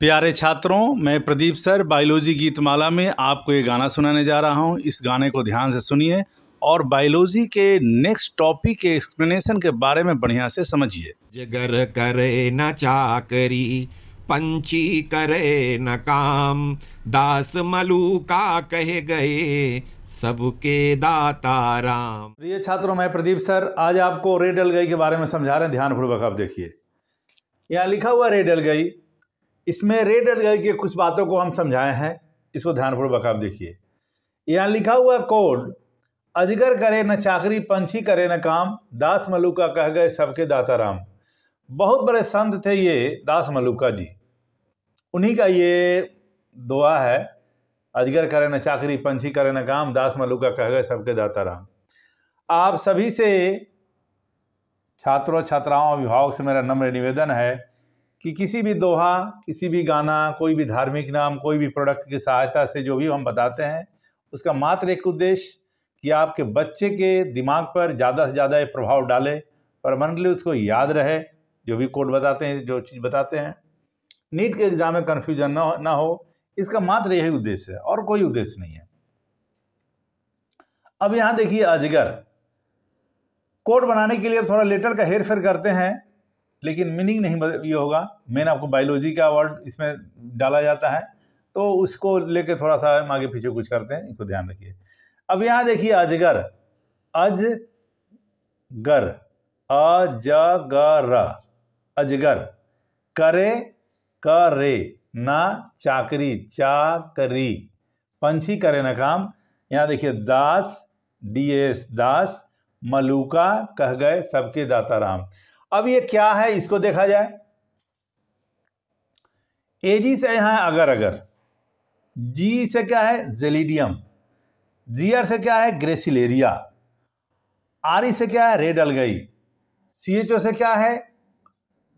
प्यारे छात्रों मैं प्रदीप सर बायोलॉजी गीतमाला में आपको ये गाना सुनाने जा रहा हूँ इस गाने को ध्यान से सुनिए और बायोलॉजी के नेक्स्ट टॉपिक के एक्सप्लेनेशन के बारे में बढ़िया से समझिए जगर करे न चाकरी पंची करे न काम दास का कहे गए सबके दाता राम प्रिय छात्रों मैं प्रदीप सर आज आपको रेडल गई के बारे में समझा रहे हैं ध्यानपूर्वक आप देखिए यहाँ लिखा हुआ रेडल गई इसमें रेड अलर्ट की कुछ बातों को हम समझाए हैं इसको ध्यानपूर्वक आप देखिए यहाँ लिखा हुआ कोड अजगर करे न चाकरी पंछी करे न काम दास मलुका कह गए सबके दाता राम बहुत बड़े संत थे ये दास मलुका जी उन्हीं का ये दुआ है अजगर करे न चाकरी पंछी करे न काम दास मलुका कह गए सबके दाता राम आप सभी से छात्रों छात्राओं अभिभावक से मेरा नम्र निवेदन है कि किसी भी दोहा किसी भी गाना कोई भी धार्मिक नाम कोई भी प्रोडक्ट की सहायता से जो भी हम बताते हैं उसका मात्र एक उद्देश्य कि आपके बच्चे के दिमाग पर ज़्यादा से ज़्यादा प्रभाव डाले परमानेंटली उसको याद रहे जो भी कोड बताते हैं जो चीज़ बताते हैं नीट के एग्ज़ाम में कन्फ्यूजन ना हो ना हो इसका मात्र यही उद्देश्य है और कोई उद्देश्य नहीं है अब यहाँ देखिए अजगर कोड बनाने के लिए थोड़ा लेटर का हेर फेर करते हैं लेकिन मीनिंग नहीं ये होगा मेन आपको बायोलॉजी का वर्ड इसमें डाला जाता है तो उसको लेके थोड़ा सा हम आगे पीछे कुछ करते हैं इसको ध्यान रखिए अब यहाँ देखिए अजगर अजगर अजगर अजगर करे करे ना चाकरी चाकरी पंछी करे ना काम यहाँ देखिए दास डीएस दास मलूका कह गए सबके दाता राम अब ये क्या है इसको देखा जाए ए जी से यहाँ है अगर अगर जी से क्या है जेलिडियम जी आर से क्या है ग्रेसिलेरिया आर ई से क्या है रेड अलगई सी एच ओ से क्या है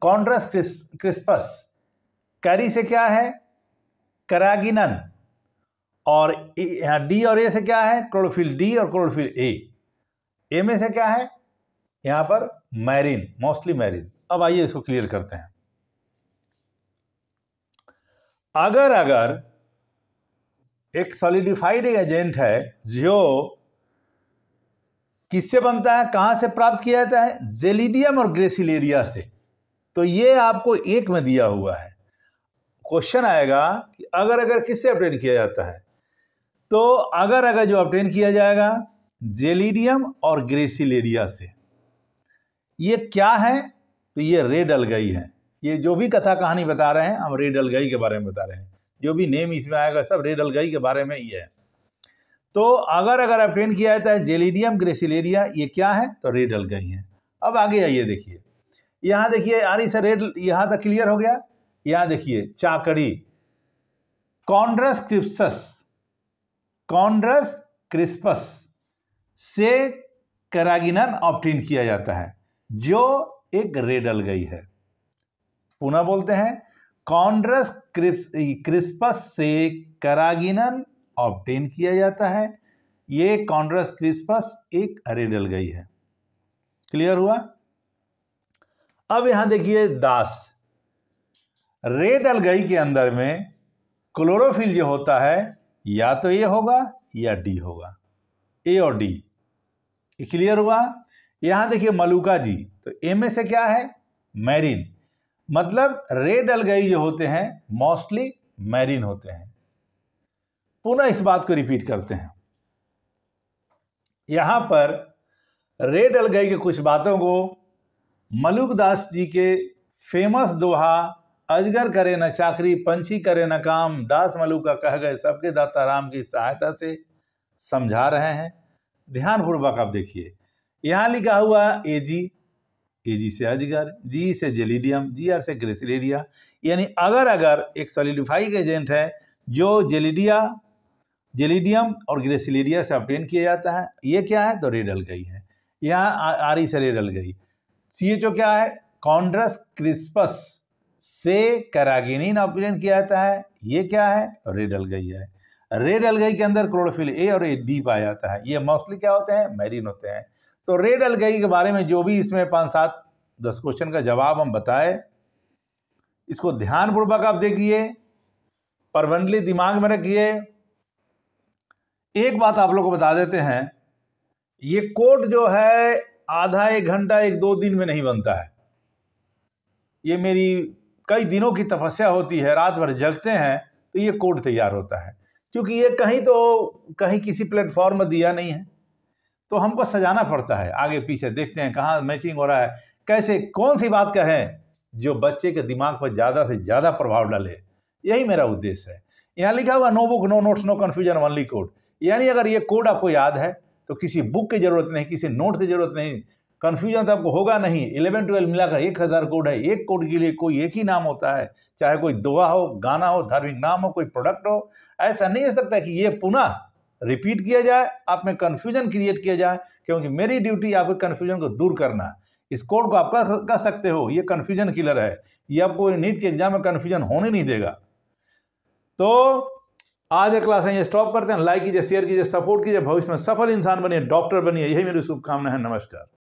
कॉन्ड्रस क्रिस्पस कैरी से क्या है करागिनन और डी और ए से क्या है क्लोरोफिल डी और क्लोरोफिल ए ए से क्या है यहाँ पर मैरिन मोस्टली मैरिन अब आइए इसको क्लियर करते हैं अगर अगर एक सॉलिडिफाइड एजेंट है जो किससे बनता है कहां से प्राप्त किया जाता है जेलिडियम और ग्रेसिलेरिया से तो ये आपको एक में दिया हुआ है क्वेश्चन आएगा कि अगर अगर किससे अपटेन किया जाता है तो अगर अगर जो अपटेन किया जाएगा जेलिडियम और ग्रेसिलेरिया से ये क्या है तो ये रे डल गई है ये जो भी कथा कहानी बता रहे हैं हम रे डल गई के बारे में बता रहे हैं जो भी नेम इसमें आएगा सब रे डल गई के बारे में ही है तो अगर अगर ऑप्टेन किया जाता है जेलिडियम ग्रेसिलेरिया ये क्या है तो रे डल गई है अब आगे आइए देखिए यहाँ देखिए यार इसे रेड यहाँ तक क्लियर हो गया यहाँ देखिए चाकड़ी कॉन्ड्रस क्रिप्सस कॉन्ड्रस क्रिस्पस से कैरागिनन ऑप्टेन किया जाता है जो एक रेडल गई है पुनः बोलते हैं कॉन्ड्रस क्रिस्पस से करागिनन ऑप्टेन किया जाता है ये कॉन्ड्रस क्रिस्पस एक रेडल गई है क्लियर हुआ अब यहां देखिए दास रेड गई के अंदर में क्लोरोफिल जो होता है या तो ए होगा या डी होगा ए और डी क्लियर हुआ यहां देखिए मलुका जी तो एम से क्या है मैरिन मतलब रेड अलगई जो होते हैं मोस्टली मैरिन होते हैं पुनः इस बात को रिपीट करते हैं यहां पर रेड अलगई के कुछ बातों को मलुकदास जी के फेमस दोहा अजगर करे न चाकरी पंछी करे न काम दास मलुका कह गए सबके दाता राम की सहायता से समझा रहे हैं ध्यानपूर्वक आप देखिए यहाँ लिखा हुआ ए जी ए जी से अजगर जी से जेलिडियम जी आर से ग्रेसिलेरिया यानी अगर अगर एक सॉलिडिफाइंग एजेंट है जो जेलिडिया जेलिडियम और ग्रेसिलेरिया से अपटेन किया जाता है ये क्या है तो रेडल गई है यहाँ आरी से रेडल गई सी एच ओ क्या है कॉन्ड्रस क्रिस्पस से कैरागिनिन अपटेन किया जाता है ये क्या है रेडल गई है रेड अलगई के अंदर क्लोरोफिल ए और ए डी पाया जाता है ये मोस्टली क्या होते हैं मैरिन होते हैं तो रेड अलगई के बारे में जो भी इसमें पाँच सात दस क्वेश्चन का जवाब हम बताए इसको ध्यानपूर्वक आप देखिए परवनली दिमाग में रखिए एक बात आप लोग को बता देते हैं ये कोट जो है आधा एक घंटा एक दो दिन में नहीं बनता है ये मेरी कई दिनों की तपस्या होती है रात भर जगते हैं तो ये कोट तैयार होता है क्योंकि ये कहीं तो कहीं किसी प्लेटफॉर्म में दिया नहीं है तो हमको सजाना पड़ता है आगे पीछे देखते हैं कहाँ मैचिंग हो रहा है कैसे कौन सी बात कहें जो बच्चे के दिमाग पर ज़्यादा से ज़्यादा प्रभाव डाले यही मेरा उद्देश्य है यहाँ लिखा हुआ no book no notes no confusion only code यानी अगर ये कोड आपको याद है तो किसी बुक की ज़रूरत नहीं किसी नोट की ज़रूरत नहीं कन्फ्यूजन तो आपको होगा नहीं इलेवन ट्वेल्व मिलाकर एक हज़ार कोड है एक कोड के लिए कोई एक ही नाम होता है चाहे कोई दुआ हो गाना हो धार्मिक नाम हो कोई प्रोडक्ट हो ऐसा नहीं हो सकता कि ये पुनः रिपीट किया जाए आप में कन्फ्यूजन क्रिएट किया जाए क्योंकि मेरी ड्यूटी आपके कन्फ्यूजन को दूर करना है इस कोड को आप कर, सकते हो ये कन्फ्यूजन किलर है ये आपको नीट के एग्जाम में कन्फ्यूजन होने नहीं देगा तो आज एक क्लास ये स्टॉप करते हैं लाइक कीजिए शेयर कीजिए सपोर्ट कीजिए भविष्य में सफल इंसान बनिए डॉक्टर बनिए यही मेरी शुभकामना है नमस्कार